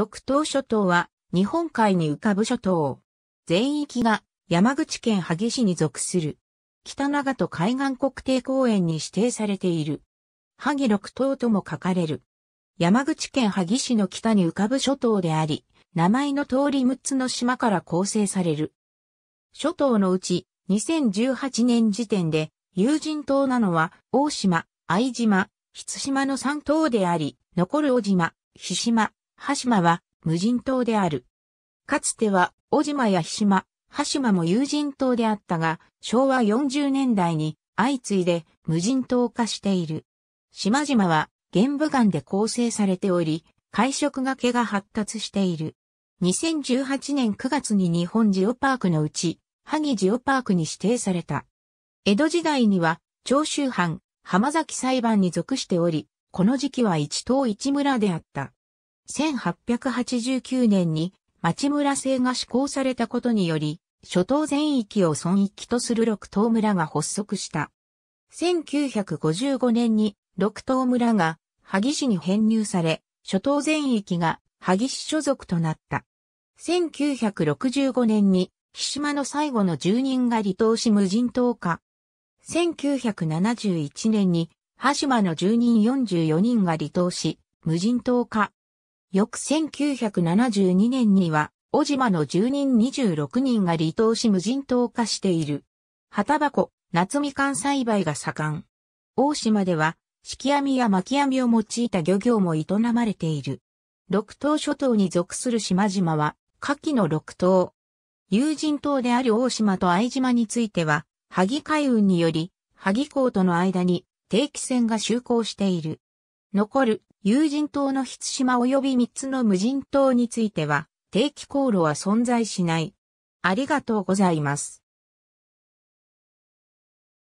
六島諸島は日本海に浮かぶ諸島。全域が山口県萩市に属する。北長門海岸国定公園に指定されている。萩六島とも書かれる。山口県萩市の北に浮かぶ諸島であり、名前の通り6つの島から構成される。諸島のうち2018年時点で有人島なのは大島、藍島、筆島の3島であり、残る小島、菱島、羽島は無人島である。かつては、小島や菱島、羽島も有人島であったが、昭和40年代に相次いで無人島化している。島々は玄武岩で構成されており、海食がけが発達している。2018年9月に日本ジオパークのうち、萩ジオパークに指定された。江戸時代には、長州藩、浜崎裁判に属しており、この時期は一島一村であった。1889年に町村制が施行されたことにより、諸島全域を村域とする六島村が発足した。1955年に六島村が萩市に編入され、諸島全域が萩市所属となった。1965年に、木島の最後の住人が離島し無人島化。1971年に、羽島の住人44人が離島し、無人島化。翌1972年には、小島の住人26人が離島し無人島化している。旗箱、夏みかん栽培が盛ん。大島では、敷網や巻き網を用いた漁業も営まれている。六島諸島に属する島々は、下記の六島。友人島である大島と藍島については、萩海運により、萩港との間に定期船が就航している。残る有人島の筆島及び3つの無人島については定期航路は存在しない。ありがとうございます。